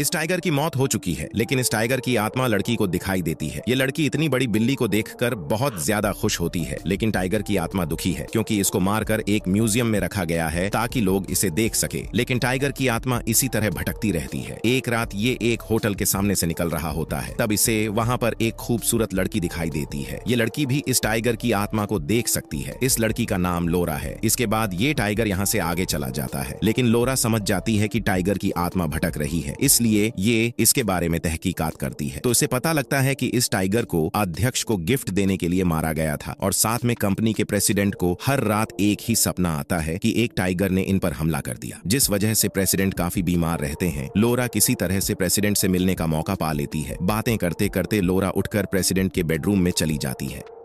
इस टाइगर की मौत हो चुकी है लेकिन इस टाइगर की आत्मा लड़की को दिखाई देती है ये लड़की इतनी बड़ी बिल्ली को देखकर बहुत ज्यादा खुश होती है लेकिन टाइगर की आत्मा दुखी है क्योंकि इसको मारकर एक म्यूजियम में रखा गया है ताकि लोग इसे देख सके लेकिन टाइगर की आत्मा इसी तरह भटकती रहती है एक रात ये एक होटल के सामने से निकल रहा होता है तब इसे वहाँ पर एक खूबसूरत लड़की दिखाई देती है ये लड़की भी इस टाइगर की आत्मा को देख सकती है इस लड़की का नाम लोरा है इसके बाद ये टाइगर यहाँ से आगे चला जाता है लेकिन लोरा समझ जाती है की टाइगर की आत्मा भटक रही है इस इसलिए ये इसके बारे में तहकीकात करती है तो इसे पता लगता है कि इस टाइगर को अध्यक्ष को गिफ्ट देने के लिए मारा गया था और साथ में कंपनी के प्रेसिडेंट को हर रात एक ही सपना आता है कि एक टाइगर ने इन पर हमला कर दिया जिस वजह से प्रेसिडेंट काफी बीमार रहते हैं लोरा किसी तरह से प्रेसिडेंट से मिलने का मौका पा लेती है बातें करते करते लोरा उठकर प्रेसिडेंट के बेडरूम में चली जाती है